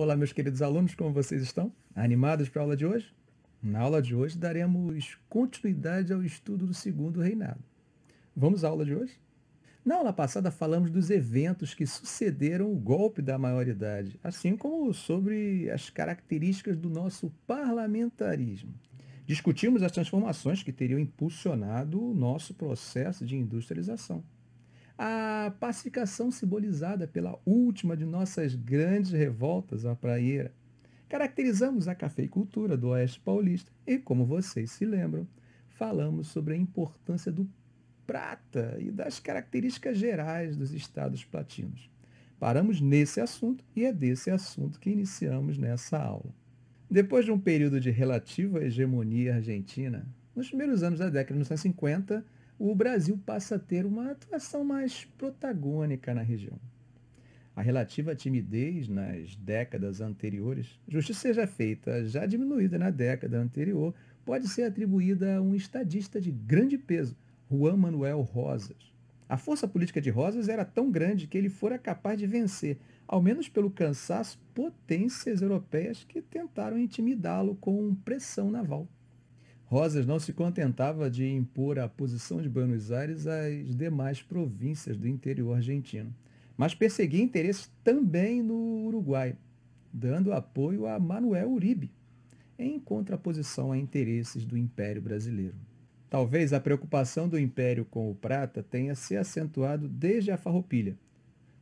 Olá, meus queridos alunos, como vocês estão? Animados para a aula de hoje? Na aula de hoje daremos continuidade ao estudo do segundo reinado. Vamos à aula de hoje? Na aula passada falamos dos eventos que sucederam o golpe da maioridade, assim como sobre as características do nosso parlamentarismo. Discutimos as transformações que teriam impulsionado o nosso processo de industrialização a pacificação simbolizada pela última de nossas grandes revoltas, a praieira. Caracterizamos a cafeicultura do Oeste Paulista e, como vocês se lembram, falamos sobre a importância do prata e das características gerais dos estados platinos. Paramos nesse assunto e é desse assunto que iniciamos nessa aula. Depois de um período de relativa hegemonia argentina, nos primeiros anos da década de 1950, o Brasil passa a ter uma atuação mais protagônica na região. A relativa timidez nas décadas anteriores, justiça seja feita, já diminuída na década anterior, pode ser atribuída a um estadista de grande peso, Juan Manuel Rosas. A força política de Rosas era tão grande que ele fora capaz de vencer, ao menos pelo cansaço, potências europeias que tentaram intimidá-lo com pressão naval. Rosas não se contentava de impor a posição de Buenos Aires às demais províncias do interior argentino, mas perseguia interesses também no Uruguai, dando apoio a Manuel Uribe, em contraposição a interesses do Império Brasileiro. Talvez a preocupação do Império com o prata tenha se acentuado desde a Farroupilha,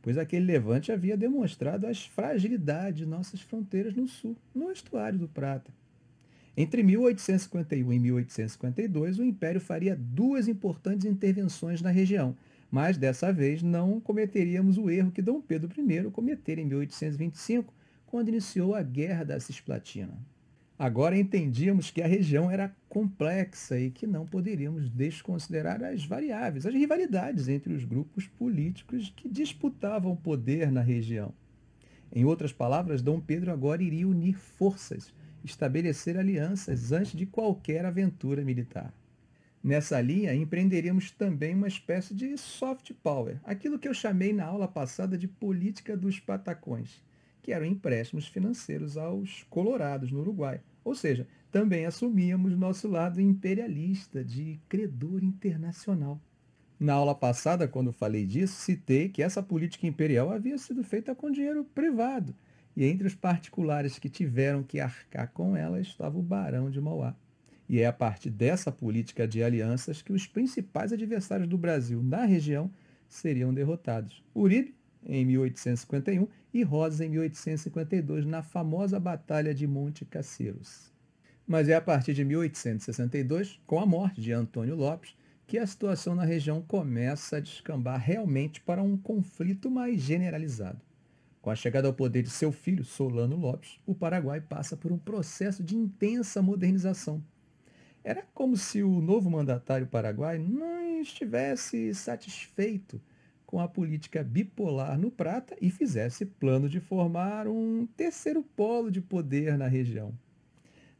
pois aquele levante havia demonstrado as fragilidades de nossas fronteiras no sul, no estuário do prata. Entre 1851 e 1852, o Império faria duas importantes intervenções na região, mas dessa vez não cometeríamos o erro que Dom Pedro I cometera em 1825, quando iniciou a Guerra da Cisplatina. Agora entendíamos que a região era complexa e que não poderíamos desconsiderar as variáveis, as rivalidades entre os grupos políticos que disputavam poder na região. Em outras palavras, Dom Pedro agora iria unir forças estabelecer alianças antes de qualquer aventura militar. Nessa linha, empreenderíamos também uma espécie de soft power, aquilo que eu chamei na aula passada de política dos patacões, que eram empréstimos financeiros aos colorados no Uruguai. Ou seja, também assumíamos nosso lado imperialista de credor internacional. Na aula passada, quando falei disso, citei que essa política imperial havia sido feita com dinheiro privado e entre os particulares que tiveram que arcar com ela estava o Barão de Mauá. E é a partir dessa política de alianças que os principais adversários do Brasil na região seriam derrotados. Uribe, em 1851, e Rosas, em 1852, na famosa Batalha de Monte Caceros. Mas é a partir de 1862, com a morte de Antônio Lopes, que a situação na região começa a descambar realmente para um conflito mais generalizado. Com a chegada ao poder de seu filho, Solano Lopes, o Paraguai passa por um processo de intensa modernização. Era como se o novo mandatário paraguai não estivesse satisfeito com a política bipolar no Prata e fizesse plano de formar um terceiro polo de poder na região.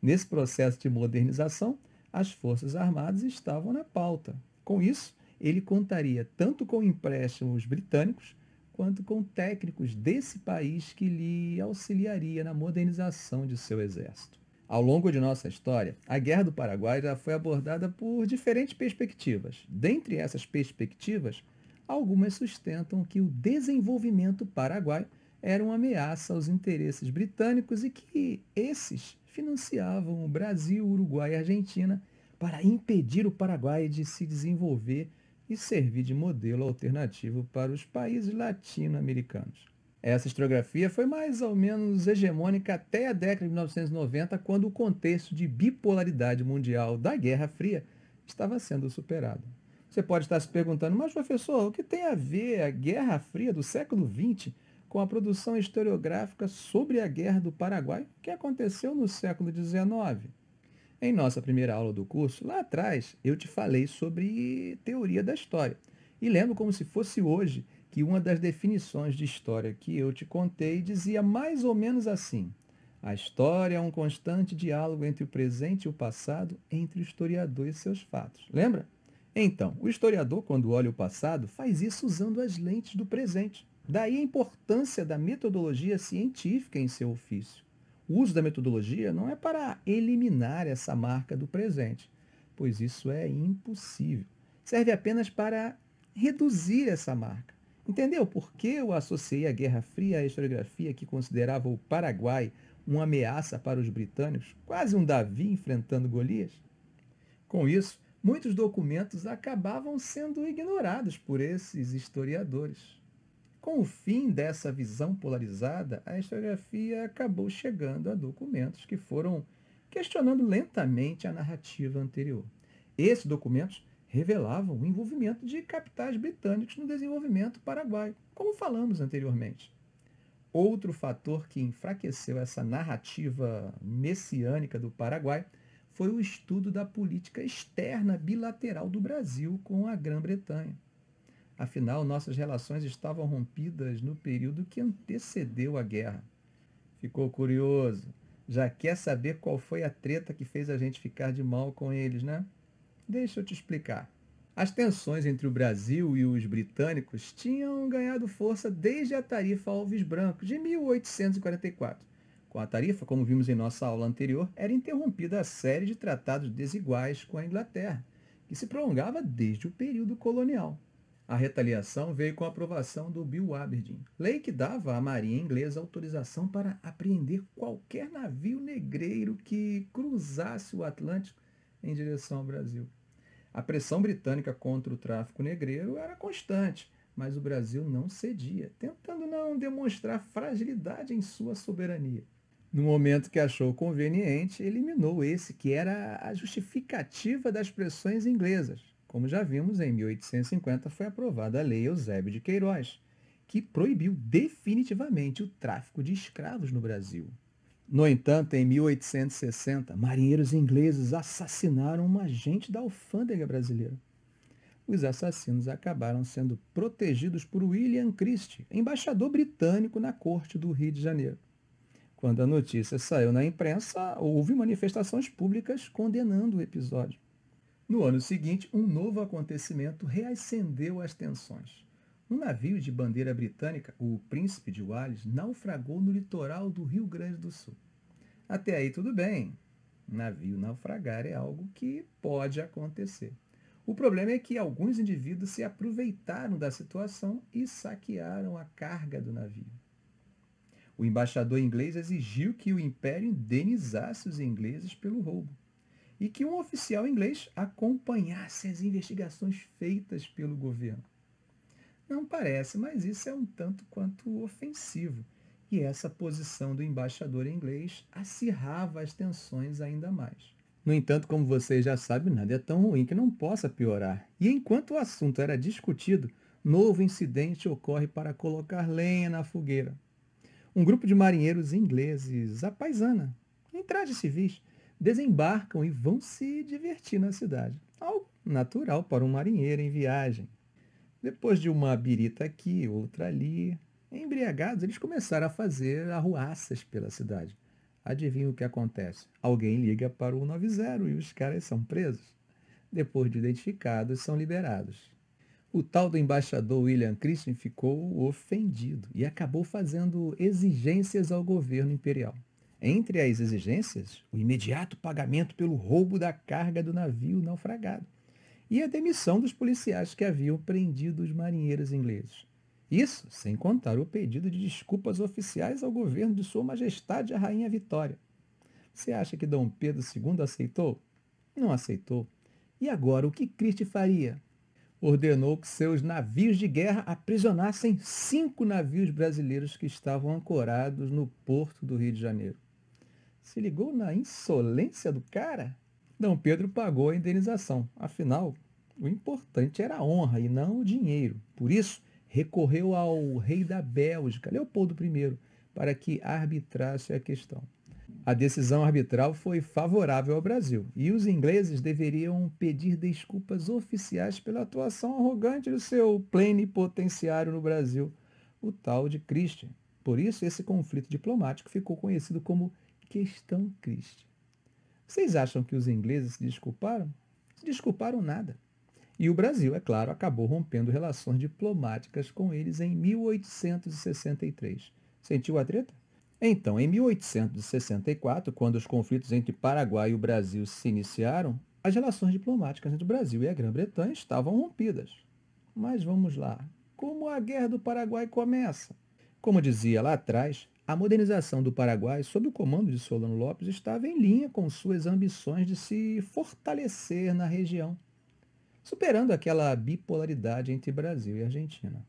Nesse processo de modernização, as Forças Armadas estavam na pauta. Com isso, ele contaria tanto com empréstimos britânicos quanto com técnicos desse país que lhe auxiliaria na modernização de seu exército. Ao longo de nossa história, a Guerra do Paraguai já foi abordada por diferentes perspectivas. Dentre essas perspectivas, algumas sustentam que o desenvolvimento paraguai era uma ameaça aos interesses britânicos e que esses financiavam o Brasil, Uruguai e Argentina para impedir o Paraguai de se desenvolver e servir de modelo alternativo para os países latino-americanos. Essa historiografia foi mais ou menos hegemônica até a década de 1990, quando o contexto de bipolaridade mundial da Guerra Fria estava sendo superado. Você pode estar se perguntando, mas professor, o que tem a ver a Guerra Fria do século XX com a produção historiográfica sobre a Guerra do Paraguai que aconteceu no século XIX? Em nossa primeira aula do curso, lá atrás, eu te falei sobre teoria da história. E lembro como se fosse hoje que uma das definições de história que eu te contei dizia mais ou menos assim: A história é um constante diálogo entre o presente e o passado, entre o historiador e seus fatos. Lembra? Então, o historiador, quando olha o passado, faz isso usando as lentes do presente. Daí a importância da metodologia científica em seu ofício. O uso da metodologia não é para eliminar essa marca do presente, pois isso é impossível. Serve apenas para reduzir essa marca. Entendeu por que eu associei a Guerra Fria à historiografia que considerava o Paraguai uma ameaça para os britânicos, quase um Davi enfrentando Golias? Com isso, muitos documentos acabavam sendo ignorados por esses historiadores. Com o fim dessa visão polarizada, a historiografia acabou chegando a documentos que foram questionando lentamente a narrativa anterior. Esses documentos revelavam o envolvimento de capitais britânicos no desenvolvimento paraguaio, como falamos anteriormente. Outro fator que enfraqueceu essa narrativa messiânica do Paraguai foi o estudo da política externa bilateral do Brasil com a Grã-Bretanha. Afinal, nossas relações estavam rompidas no período que antecedeu a guerra. Ficou curioso. Já quer saber qual foi a treta que fez a gente ficar de mal com eles, né? Deixa eu te explicar. As tensões entre o Brasil e os britânicos tinham ganhado força desde a Tarifa Alves Branco, de 1844. Com a tarifa, como vimos em nossa aula anterior, era interrompida a série de tratados desiguais com a Inglaterra, que se prolongava desde o período colonial. A retaliação veio com a aprovação do Bill Aberdeen, lei que dava à Marinha Inglesa autorização para apreender qualquer navio negreiro que cruzasse o Atlântico em direção ao Brasil. A pressão britânica contra o tráfico negreiro era constante, mas o Brasil não cedia, tentando não demonstrar fragilidade em sua soberania. No momento que achou conveniente, eliminou esse que era a justificativa das pressões inglesas, como já vimos, em 1850 foi aprovada a Lei Eusébio de Queiroz, que proibiu definitivamente o tráfico de escravos no Brasil. No entanto, em 1860, marinheiros ingleses assassinaram um agente da alfândega brasileira. Os assassinos acabaram sendo protegidos por William Christie, embaixador britânico na corte do Rio de Janeiro. Quando a notícia saiu na imprensa, houve manifestações públicas condenando o episódio. No ano seguinte, um novo acontecimento reacendeu as tensões. Um navio de bandeira britânica, o Príncipe de Wales, naufragou no litoral do Rio Grande do Sul. Até aí tudo bem. Navio naufragar é algo que pode acontecer. O problema é que alguns indivíduos se aproveitaram da situação e saquearam a carga do navio. O embaixador inglês exigiu que o império indenizasse os ingleses pelo roubo e que um oficial inglês acompanhasse as investigações feitas pelo governo. Não parece, mas isso é um tanto quanto ofensivo. E essa posição do embaixador inglês acirrava as tensões ainda mais. No entanto, como vocês já sabem, nada é tão ruim que não possa piorar. E enquanto o assunto era discutido, novo incidente ocorre para colocar lenha na fogueira. Um grupo de marinheiros ingleses, a paisana, em trajes civis, desembarcam e vão se divertir na cidade. Algo natural para um marinheiro em viagem. Depois de uma birita aqui, outra ali, embriagados, eles começaram a fazer arruaças pela cidade. Adivinha o que acontece? Alguém liga para o 90 e os caras são presos. Depois de identificados, são liberados. O tal do embaixador William Christian ficou ofendido e acabou fazendo exigências ao governo imperial. Entre as exigências, o imediato pagamento pelo roubo da carga do navio naufragado e a demissão dos policiais que haviam prendido os marinheiros ingleses. Isso sem contar o pedido de desculpas oficiais ao governo de Sua Majestade a Rainha Vitória. Você acha que Dom Pedro II aceitou? Não aceitou. E agora o que Cristo faria? Ordenou que seus navios de guerra aprisionassem cinco navios brasileiros que estavam ancorados no porto do Rio de Janeiro. Se ligou na insolência do cara? Dom Pedro pagou a indenização. Afinal, o importante era a honra e não o dinheiro. Por isso, recorreu ao rei da Bélgica, Leopoldo I, para que arbitrasse a questão. A decisão arbitral foi favorável ao Brasil e os ingleses deveriam pedir desculpas oficiais pela atuação arrogante do seu plenipotenciário no Brasil, o tal de Christian. Por isso, esse conflito diplomático ficou conhecido como questão triste. Vocês acham que os ingleses se desculparam? Se desculparam nada. E o Brasil, é claro, acabou rompendo relações diplomáticas com eles em 1863. Sentiu a treta? Então, em 1864, quando os conflitos entre Paraguai e o Brasil se iniciaram, as relações diplomáticas entre o Brasil e a Grã-Bretanha estavam rompidas. Mas vamos lá. Como a Guerra do Paraguai começa? Como dizia lá atrás, a modernização do Paraguai, sob o comando de Solano Lopes, estava em linha com suas ambições de se fortalecer na região, superando aquela bipolaridade entre Brasil e Argentina.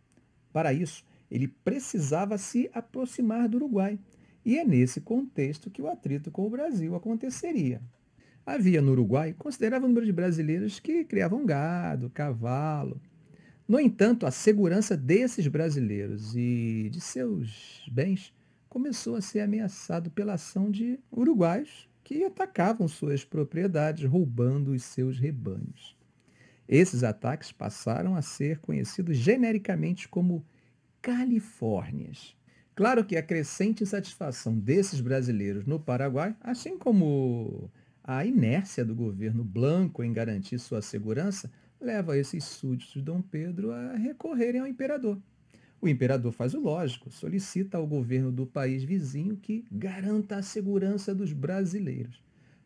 Para isso, ele precisava se aproximar do Uruguai, e é nesse contexto que o atrito com o Brasil aconteceria. Havia no Uruguai considerável número de brasileiros que criavam gado, cavalo, no entanto, a segurança desses brasileiros e de seus bens começou a ser ameaçado pela ação de uruguais que atacavam suas propriedades, roubando os seus rebanhos. Esses ataques passaram a ser conhecidos genericamente como Califórnias. Claro que a crescente satisfação desses brasileiros no Paraguai, assim como a inércia do governo blanco em garantir sua segurança, leva esses súditos de Dom Pedro a recorrerem ao imperador, o imperador faz o lógico, solicita ao governo do país vizinho que garanta a segurança dos brasileiros.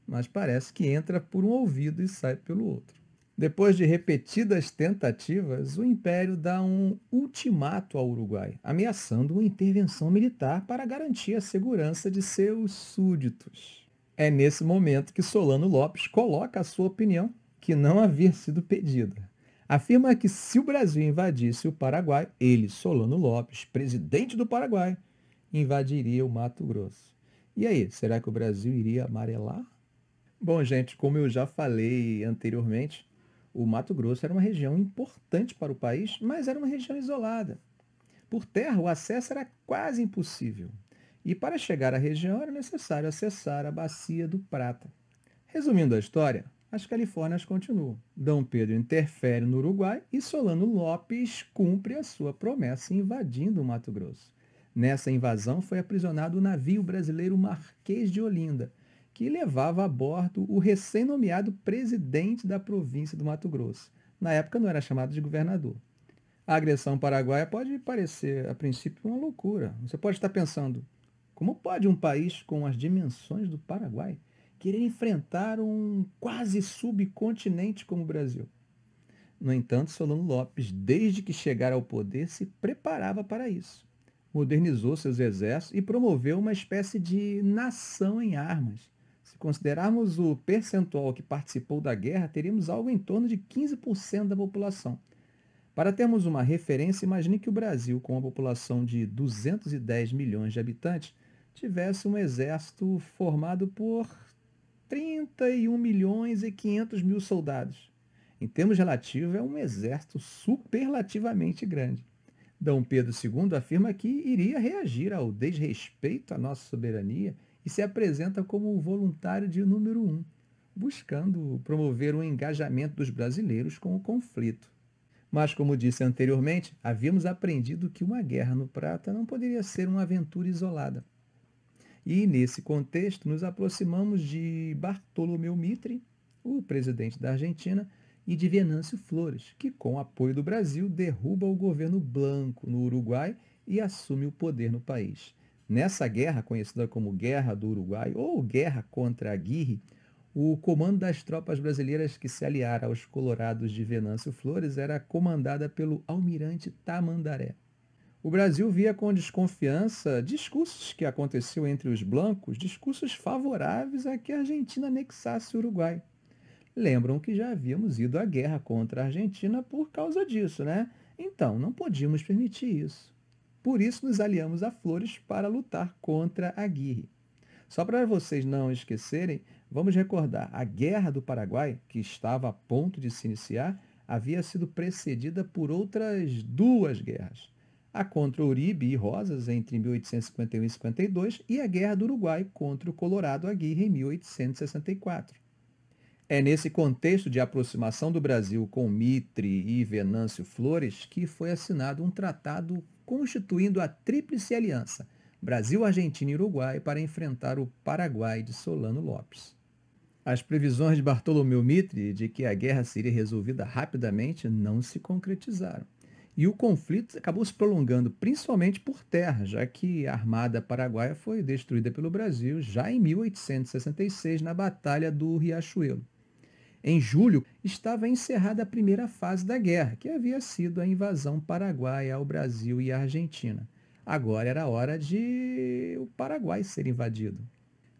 Mas parece que entra por um ouvido e sai pelo outro. Depois de repetidas tentativas, o império dá um ultimato ao Uruguai, ameaçando uma intervenção militar para garantir a segurança de seus súditos. É nesse momento que Solano Lopes coloca a sua opinião, que não havia sido pedida afirma que se o Brasil invadisse o Paraguai, ele, Solano Lopes, presidente do Paraguai, invadiria o Mato Grosso. E aí, será que o Brasil iria amarelar? Bom, gente, como eu já falei anteriormente, o Mato Grosso era uma região importante para o país, mas era uma região isolada. Por terra, o acesso era quase impossível. E para chegar à região era necessário acessar a Bacia do Prata. Resumindo a história, as Califórnias continuam. Dom Pedro interfere no Uruguai e Solano Lopes cumpre a sua promessa invadindo o Mato Grosso. Nessa invasão foi aprisionado o navio brasileiro Marquês de Olinda, que levava a bordo o recém-nomeado presidente da província do Mato Grosso. Na época não era chamado de governador. A agressão paraguaia pode parecer, a princípio, uma loucura. Você pode estar pensando, como pode um país com as dimensões do Paraguai querer enfrentar um quase subcontinente como o Brasil. No entanto, Solano Lopes, desde que chegara ao poder, se preparava para isso. Modernizou seus exércitos e promoveu uma espécie de nação em armas. Se considerarmos o percentual que participou da guerra, teríamos algo em torno de 15% da população. Para termos uma referência, imagine que o Brasil, com uma população de 210 milhões de habitantes, tivesse um exército formado por 31 milhões e 500 mil soldados. Em termos relativos, é um exército superlativamente grande. D. Pedro II afirma que iria reagir ao desrespeito à nossa soberania e se apresenta como o voluntário de número um, buscando promover o engajamento dos brasileiros com o conflito. Mas, como disse anteriormente, havíamos aprendido que uma guerra no Prata não poderia ser uma aventura isolada. E, nesse contexto, nos aproximamos de Bartolomeu Mitre, o presidente da Argentina, e de Venâncio Flores, que, com apoio do Brasil, derruba o governo Blanco no Uruguai e assume o poder no país. Nessa guerra, conhecida como Guerra do Uruguai ou Guerra contra Guirre, o comando das tropas brasileiras que se aliaram aos colorados de Venâncio Flores era comandada pelo almirante Tamandaré o Brasil via com desconfiança discursos que aconteceu entre os blancos, discursos favoráveis a que a Argentina anexasse o Uruguai. Lembram que já havíamos ido à guerra contra a Argentina por causa disso, né? Então, não podíamos permitir isso. Por isso, nos aliamos a Flores para lutar contra a Aguirre. Só para vocês não esquecerem, vamos recordar: a Guerra do Paraguai, que estava a ponto de se iniciar, havia sido precedida por outras duas guerras a contra Uribe e Rosas entre 1851 e 52 e a Guerra do Uruguai contra o Colorado Aguirre em 1864. É nesse contexto de aproximação do Brasil com Mitre e Venâncio Flores que foi assinado um tratado constituindo a Tríplice Aliança Brasil, Argentina e Uruguai para enfrentar o Paraguai de Solano Lopes. As previsões de Bartolomeu Mitre de que a guerra seria resolvida rapidamente não se concretizaram. E o conflito acabou se prolongando principalmente por terra, já que a armada paraguaia foi destruída pelo Brasil já em 1866 na Batalha do Riachuelo. Em julho, estava encerrada a primeira fase da guerra, que havia sido a invasão paraguaia ao Brasil e à Argentina. Agora era hora de o Paraguai ser invadido.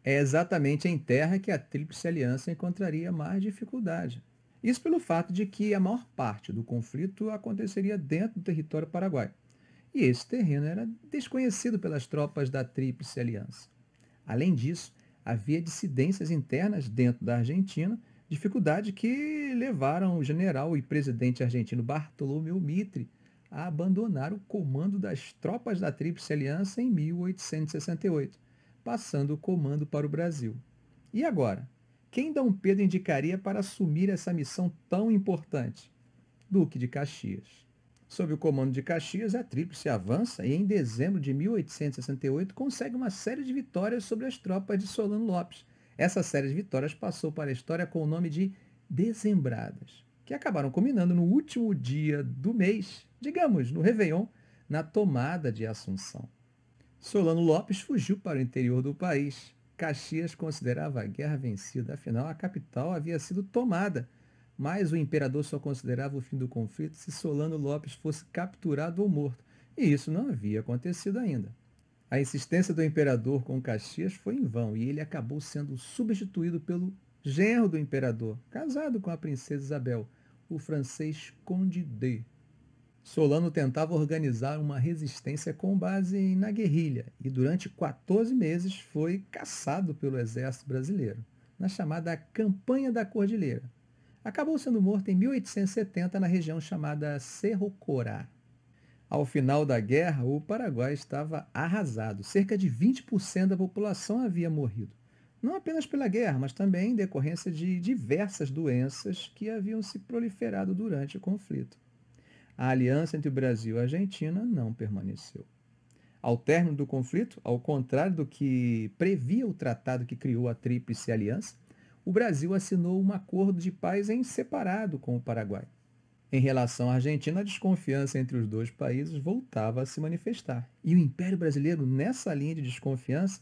É exatamente em terra que a Tríplice Aliança encontraria mais dificuldade. Isso pelo fato de que a maior parte do conflito aconteceria dentro do território paraguai, E esse terreno era desconhecido pelas tropas da Tríplice Aliança. Além disso, havia dissidências internas dentro da Argentina, dificuldade que levaram o general e presidente argentino Bartolomeu Mitre a abandonar o comando das tropas da Tríplice Aliança em 1868, passando o comando para o Brasil. E agora? quem Dom Pedro indicaria para assumir essa missão tão importante? Duque de Caxias. Sob o comando de Caxias, a Tríplice avança e, em dezembro de 1868, consegue uma série de vitórias sobre as tropas de Solano Lopes. Essa série de vitórias passou para a história com o nome de Dezembradas, que acabaram culminando no último dia do mês, digamos, no Réveillon, na tomada de Assunção. Solano Lopes fugiu para o interior do país, Caxias considerava a guerra vencida, afinal a capital havia sido tomada. Mas o imperador só considerava o fim do conflito se Solano Lopes fosse capturado ou morto, e isso não havia acontecido ainda. A insistência do imperador com Caxias foi em vão e ele acabou sendo substituído pelo genro do imperador, casado com a princesa Isabel, o francês Conde D. Solano tentava organizar uma resistência com base na guerrilha e, durante 14 meses, foi caçado pelo Exército Brasileiro, na chamada Campanha da Cordilheira. Acabou sendo morto em 1870 na região chamada Cerro Corá. Ao final da guerra, o Paraguai estava arrasado. Cerca de 20% da população havia morrido. Não apenas pela guerra, mas também em decorrência de diversas doenças que haviam se proliferado durante o conflito a aliança entre o Brasil e a Argentina não permaneceu. Ao término do conflito, ao contrário do que previa o tratado que criou a Tríplice Aliança, o Brasil assinou um acordo de paz em separado com o Paraguai. Em relação à Argentina, a desconfiança entre os dois países voltava a se manifestar. E o Império Brasileiro, nessa linha de desconfiança,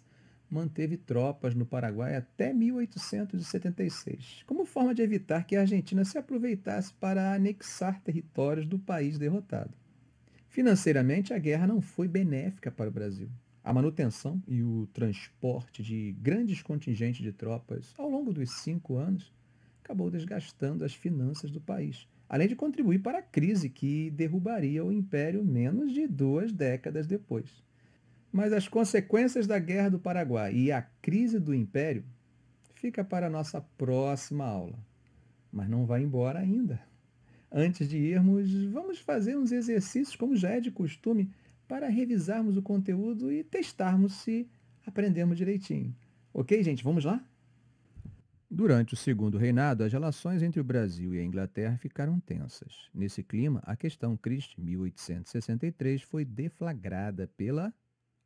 manteve tropas no Paraguai até 1876, como forma de evitar que a Argentina se aproveitasse para anexar territórios do país derrotado. Financeiramente, a guerra não foi benéfica para o Brasil. A manutenção e o transporte de grandes contingentes de tropas ao longo dos cinco anos acabou desgastando as finanças do país, além de contribuir para a crise que derrubaria o império menos de duas décadas depois. Mas as consequências da Guerra do Paraguai e a crise do Império fica para a nossa próxima aula. Mas não vai embora ainda. Antes de irmos, vamos fazer uns exercícios, como já é de costume, para revisarmos o conteúdo e testarmos se aprendemos direitinho. Ok, gente? Vamos lá? Durante o segundo reinado, as relações entre o Brasil e a Inglaterra ficaram tensas. Nesse clima, a questão Crist 1863 foi deflagrada pela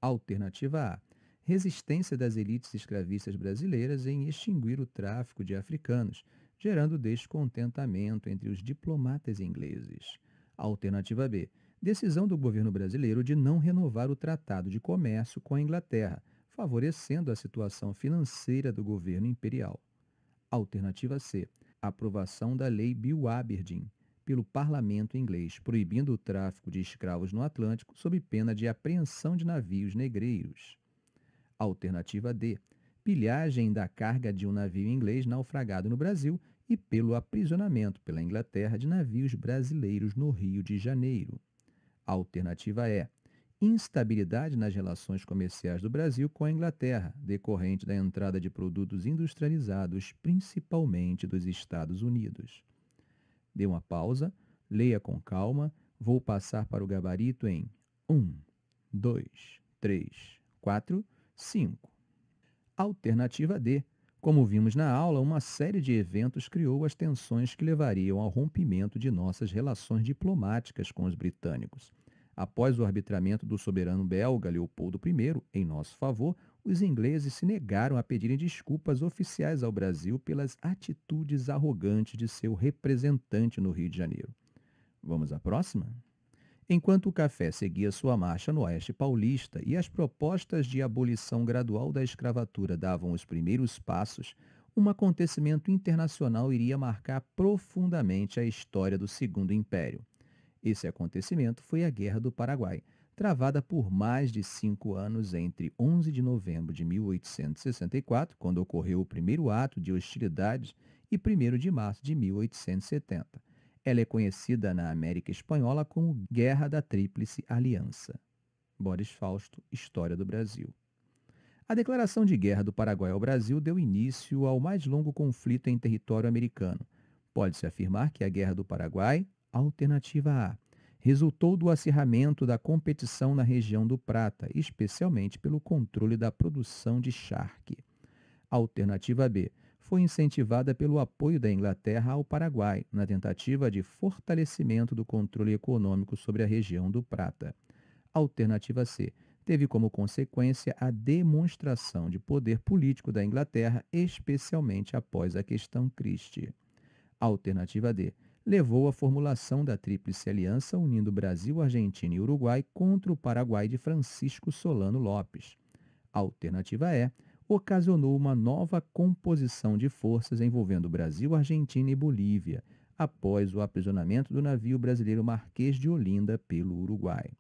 Alternativa A: resistência das elites escravistas brasileiras em extinguir o tráfico de africanos, gerando descontentamento entre os diplomatas ingleses. Alternativa B: decisão do governo brasileiro de não renovar o Tratado de Comércio com a Inglaterra, favorecendo a situação financeira do governo imperial. Alternativa C: aprovação da Lei Bill Aberdeen, pelo parlamento inglês, proibindo o tráfico de escravos no Atlântico sob pena de apreensão de navios negreiros. Alternativa D. Pilhagem da carga de um navio inglês naufragado no Brasil e pelo aprisionamento pela Inglaterra de navios brasileiros no Rio de Janeiro. Alternativa E. Instabilidade nas relações comerciais do Brasil com a Inglaterra, decorrente da entrada de produtos industrializados, principalmente dos Estados Unidos. Dê uma pausa, leia com calma. Vou passar para o gabarito em 1, 2, 3, 4, 5. Alternativa D. Como vimos na aula, uma série de eventos criou as tensões que levariam ao rompimento de nossas relações diplomáticas com os britânicos. Após o arbitramento do soberano belga Leopoldo I em nosso favor, os ingleses se negaram a pedirem desculpas oficiais ao Brasil pelas atitudes arrogantes de seu representante no Rio de Janeiro. Vamos à próxima? Enquanto o café seguia sua marcha no Oeste Paulista e as propostas de abolição gradual da escravatura davam os primeiros passos, um acontecimento internacional iria marcar profundamente a história do Segundo Império. Esse acontecimento foi a Guerra do Paraguai, travada por mais de cinco anos entre 11 de novembro de 1864, quando ocorreu o primeiro ato de hostilidades, e 1 de março de 1870. Ela é conhecida na América Espanhola como Guerra da Tríplice Aliança. Boris Fausto, História do Brasil. A declaração de guerra do Paraguai ao Brasil deu início ao mais longo conflito em território americano. Pode-se afirmar que a Guerra do Paraguai, alternativa A, resultou do acirramento da competição na região do Prata, especialmente pelo controle da produção de charque. alternativa B foi incentivada pelo apoio da Inglaterra ao Paraguai, na tentativa de fortalecimento do controle econômico sobre a região do Prata. alternativa C teve como consequência a demonstração de poder político da Inglaterra, especialmente após a questão Christie. alternativa D levou à formulação da Tríplice Aliança unindo Brasil, Argentina e Uruguai contra o Paraguai de Francisco Solano Lopes. A alternativa E é, ocasionou uma nova composição de forças envolvendo Brasil, Argentina e Bolívia, após o aprisionamento do navio brasileiro Marquês de Olinda pelo Uruguai.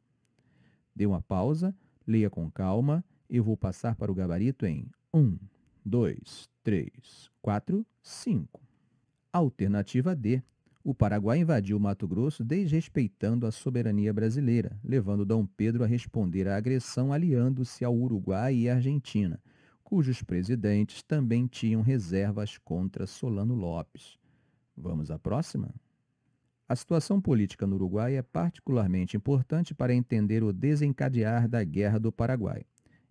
Dê uma pausa, leia com calma, eu vou passar para o gabarito em 1, 2, 3, 4, 5. Alternativa D o Paraguai invadiu o Mato Grosso desrespeitando a soberania brasileira, levando Dom Pedro a responder à agressão aliando-se ao Uruguai e Argentina, cujos presidentes também tinham reservas contra Solano Lopes. Vamos à próxima? A situação política no Uruguai é particularmente importante para entender o desencadear da Guerra do Paraguai.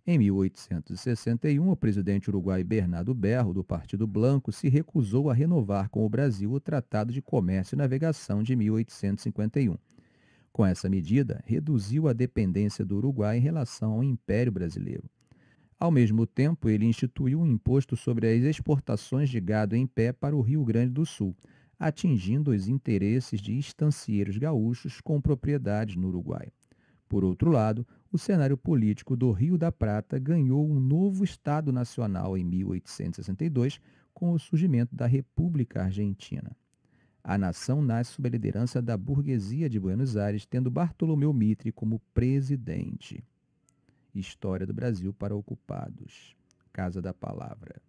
Em 1861, o presidente uruguai Bernardo Berro, do Partido Blanco, se recusou a renovar com o Brasil o Tratado de Comércio e Navegação de 1851. Com essa medida, reduziu a dependência do Uruguai em relação ao Império Brasileiro. Ao mesmo tempo, ele instituiu um imposto sobre as exportações de gado em pé para o Rio Grande do Sul, atingindo os interesses de estancieiros gaúchos com propriedades no Uruguai. Por outro lado, o cenário político do Rio da Prata ganhou um novo Estado Nacional em 1862, com o surgimento da República Argentina. A nação nasce sob a liderança da burguesia de Buenos Aires, tendo Bartolomeu Mitre como presidente. História do Brasil para ocupados. Casa da Palavra.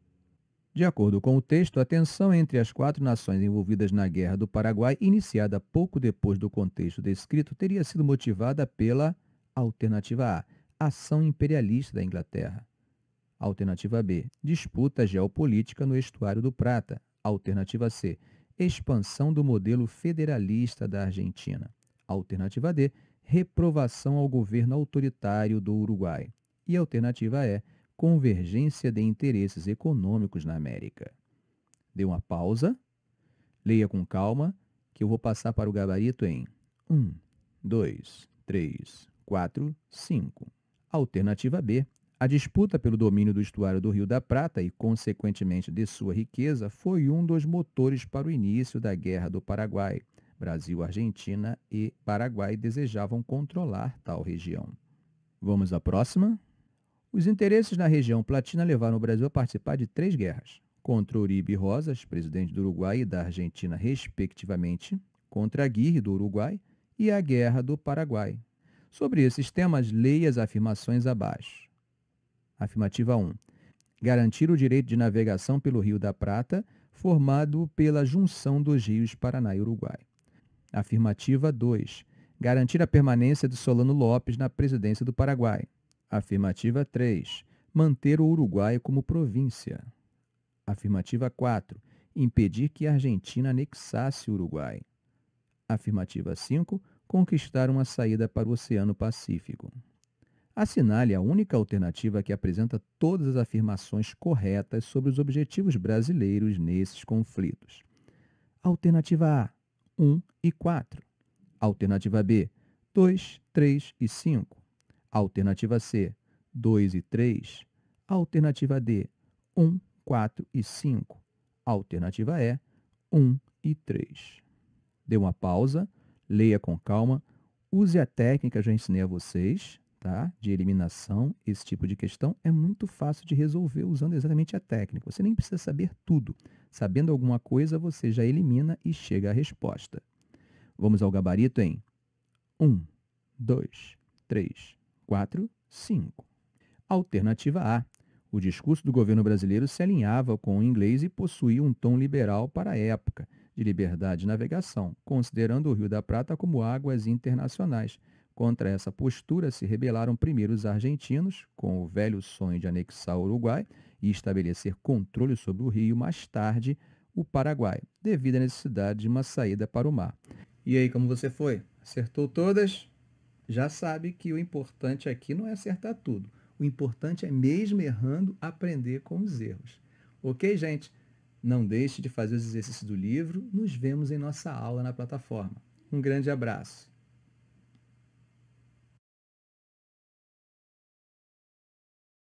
De acordo com o texto, a tensão entre as quatro nações envolvidas na Guerra do Paraguai, iniciada pouco depois do contexto descrito, teria sido motivada pela Alternativa A: Ação imperialista da Inglaterra. Alternativa B: Disputa geopolítica no estuário do Prata. Alternativa C: Expansão do modelo federalista da Argentina. Alternativa D: Reprovação ao governo autoritário do Uruguai. E alternativa E: Convergência de interesses econômicos na América. Dê uma pausa, leia com calma, que eu vou passar para o gabarito em 1, 2, 3, 4, 5. Alternativa B. A disputa pelo domínio do estuário do Rio da Prata e, consequentemente, de sua riqueza, foi um dos motores para o início da Guerra do Paraguai. Brasil, Argentina e Paraguai desejavam controlar tal região. Vamos à próxima? Os interesses na região platina levaram o Brasil a participar de três guerras: contra Uribe Rosas, presidente do Uruguai e da Argentina, respectivamente, contra Aguirre, do Uruguai, e a Guerra do Paraguai, Sobre esses temas, leia as afirmações abaixo. Afirmativa 1. Garantir o direito de navegação pelo Rio da Prata, formado pela junção dos rios Paraná e Uruguai. Afirmativa 2. Garantir a permanência de Solano Lopes na presidência do Paraguai. Afirmativa 3. Manter o Uruguai como província. Afirmativa 4. Impedir que a Argentina anexasse o Uruguai. Afirmativa 5 conquistar uma saída para o Oceano Pacífico. Assinale a única alternativa que apresenta todas as afirmações corretas sobre os objetivos brasileiros nesses conflitos. Alternativa A: 1 e 4. Alternativa B: 2, 3 e 5. Alternativa C: 2 e 3. Alternativa D: 1, 4 e 5. Alternativa E: 1 e 3. Dê uma pausa leia com calma, use a técnica que eu já ensinei a vocês, tá? De eliminação, esse tipo de questão é muito fácil de resolver usando exatamente a técnica. Você nem precisa saber tudo. Sabendo alguma coisa, você já elimina e chega à resposta. Vamos ao gabarito em 1, 2, 3, 4, 5. Alternativa A. O discurso do governo brasileiro se alinhava com o inglês e possuía um tom liberal para a época de liberdade de navegação, considerando o Rio da Prata como águas internacionais. Contra essa postura se rebelaram primeiro os argentinos, com o velho sonho de anexar o Uruguai e estabelecer controle sobre o rio, mais tarde o Paraguai, devido à necessidade de uma saída para o mar. E aí, como você foi? Acertou todas? Já sabe que o importante aqui não é acertar tudo. O importante é, mesmo errando, aprender com os erros. Ok, gente? Não deixe de fazer os exercícios do livro. Nos vemos em nossa aula na plataforma. Um grande abraço.